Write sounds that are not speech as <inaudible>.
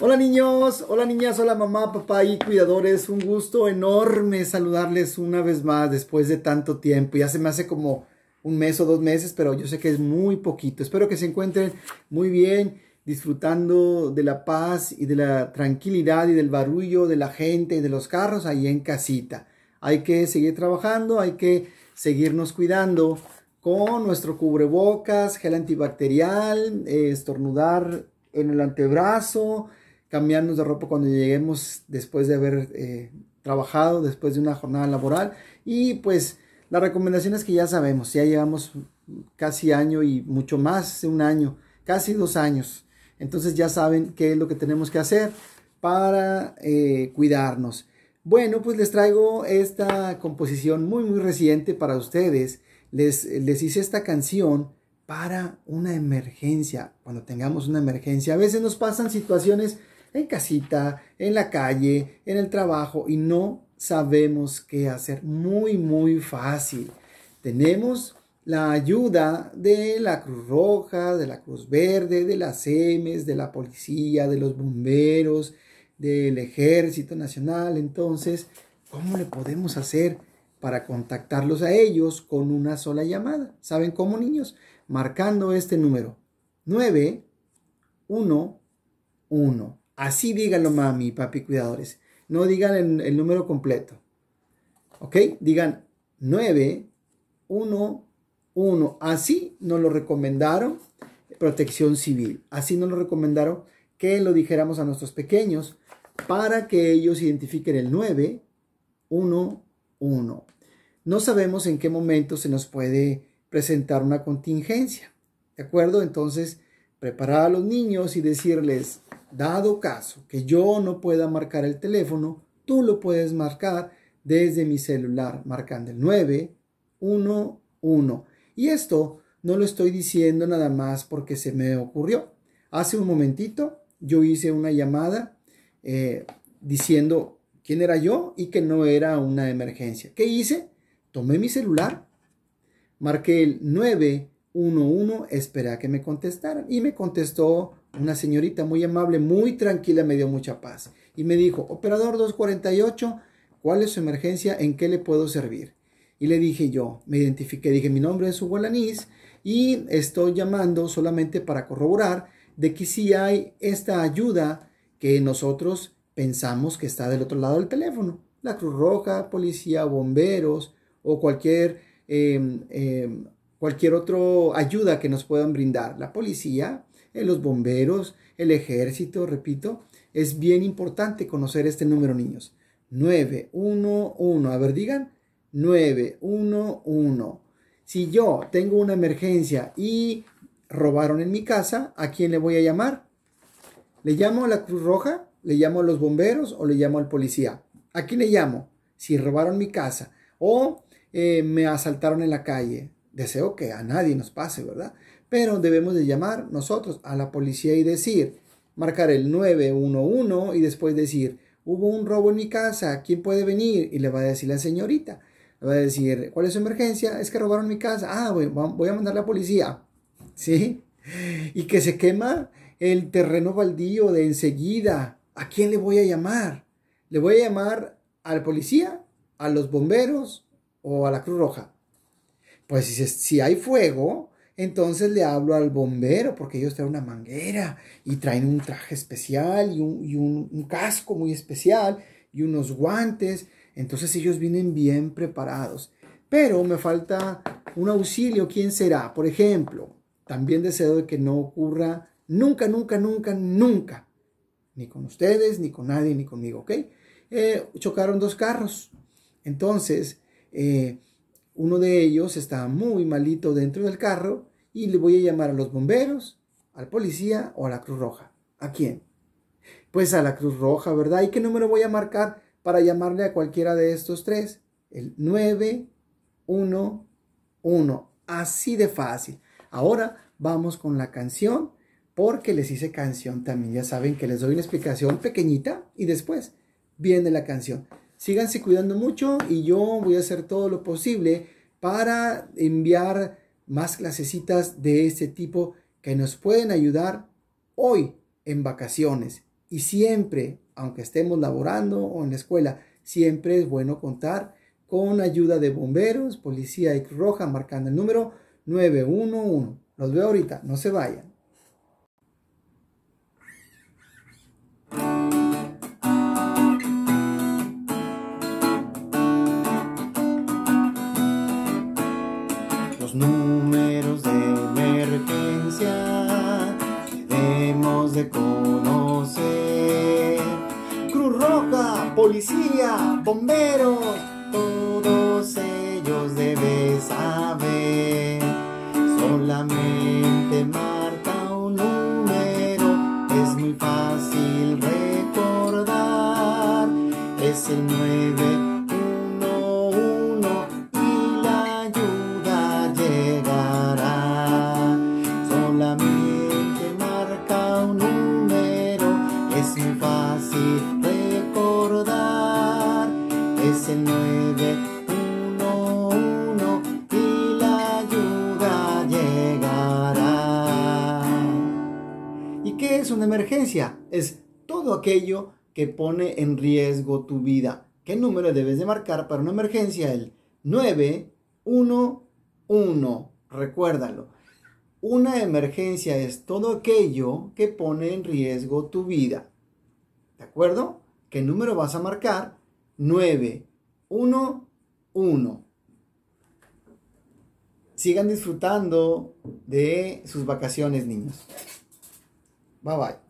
Hola niños, hola niñas, hola mamá, papá y cuidadores. Un gusto enorme saludarles una vez más después de tanto tiempo. Ya se me hace como un mes o dos meses, pero yo sé que es muy poquito. Espero que se encuentren muy bien, disfrutando de la paz y de la tranquilidad y del barullo de la gente y de los carros ahí en casita. Hay que seguir trabajando, hay que seguirnos cuidando con nuestro cubrebocas, gel antibacterial, eh, estornudar en el antebrazo, cambiarnos de ropa cuando lleguemos después de haber eh, trabajado, después de una jornada laboral. Y pues la recomendación es que ya sabemos, ya llevamos casi año y mucho más de un año, casi dos años. Entonces ya saben qué es lo que tenemos que hacer para eh, cuidarnos. Bueno, pues les traigo esta composición muy, muy reciente para ustedes. Les, les hice esta canción para una emergencia, cuando tengamos una emergencia. A veces nos pasan situaciones en casita, en la calle, en el trabajo y no sabemos qué hacer. Muy, muy fácil. Tenemos la ayuda de la Cruz Roja, de la Cruz Verde, de las EMES, de la policía, de los bomberos, del Ejército Nacional. Entonces, ¿cómo le podemos hacer para contactarlos a ellos con una sola llamada? ¿Saben cómo, niños? Marcando este número 9-1-1 Así díganlo mami papi cuidadores. No digan el, número completo. ¿Ok? Digan 9, 1, 1. Así nos lo recomendaron protección civil. Así nos lo recomendaron que lo dijéramos a nuestros pequeños para que ellos identifiquen el 9, 1, 1. No sabemos en qué momento se nos puede presentar una contingencia. ¿De acuerdo? Entonces, preparar a los niños y decirles, Dado caso que yo no pueda marcar el teléfono, tú lo puedes marcar desde mi celular marcando el 911. Y esto no lo estoy diciendo nada más porque se me ocurrió. Hace un momentito yo hice una llamada eh, diciendo quién era yo y que no era una emergencia. ¿Qué hice? Tomé mi celular, marqué el 911, esperé a que me contestaran y me contestó una señorita muy amable, muy tranquila, me dio mucha paz y me dijo, operador 248, ¿cuál es su emergencia? ¿En qué le puedo servir? Y le dije yo, me identifiqué, dije, mi nombre es Hugo Lanís. y estoy llamando solamente para corroborar de que si sí hay esta ayuda que nosotros pensamos que está del otro lado del teléfono. La Cruz Roja, policía, bomberos o cualquier, em, em, cualquier otra ayuda que nos puedan brindar. La policía, eh, los bomberos, el ejército, repito, es bien importante conocer este número, niños. 911. A ver, digan. 911. Si yo tengo una emergencia y robaron en mi casa, ¿a quién le voy a llamar? ¿Le llamo a la Cruz Roja? ¿Le llamo a los bomberos o le llamo al policía? ¿A quién le llamo? Si robaron mi casa o eh, me asaltaron en la calle. Deseo que a nadie nos pase, ¿verdad? Pero debemos de llamar nosotros a la policía y decir, marcar el 911 y después decir, hubo un robo en mi casa, ¿quién puede venir? Y le va a decir la señorita, le va a decir, ¿cuál es su emergencia? Es que robaron mi casa, ah, voy, voy a mandar a la policía, <laughs> ¿sí? Y que se quema el terreno baldío de enseguida, ¿a quién le voy a llamar? ¿Le voy a llamar al policía, a los bomberos o a la Cruz Roja? Pues si, hay fuego, entonces le hablo al bombero, porque ellos traen una manguera y traen un traje especial y un, casco muy especial y unos guantes. Entonces ellos vienen bien preparados. Pero me falta un auxilio. ¿Quién será? Por ejemplo, también deseo que no ocurra nunca, nunca, nunca, nunca. Ni con ustedes, ni con nadie, ni conmigo, ¿ok? Eh, chocaron dos carros. Entonces, eh, uno de ellos está muy malito dentro del carro y le voy a llamar a los bomberos, al policía o a la Cruz Roja. ¿A quién? Pues a la Cruz Roja, ¿verdad? ¿Y qué número voy a marcar para llamarle a cualquiera de estos tres? El 911. Así de fácil. Ahora vamos con la canción porque les hice canción también. Ya saben que les doy una explicación pequeñita y después viene la canción síganse cuidando mucho y yo voy a hacer todo lo posible para enviar más clasecitas de este tipo que nos pueden ayudar hoy en vacaciones. Y siempre, aunque estemos laborando o en la escuela, siempre es bueno contar con ayuda de bomberos, policía y Roja marcando el número 911. Los veo ahorita, no se vayan. policía, bomberos, todos ellos debes saber. Solamente marca un número, es muy fácil recordar. Es el emergencia es todo aquello que pone en riesgo tu vida. ¿Qué número debes de marcar para una emergencia? El 911. Recuérdalo. Una emergencia es todo aquello que pone en riesgo tu vida. ¿De acuerdo? ¿Qué número vas a marcar? 911. Sigan disfrutando de sus vacaciones, niños. Bye bye.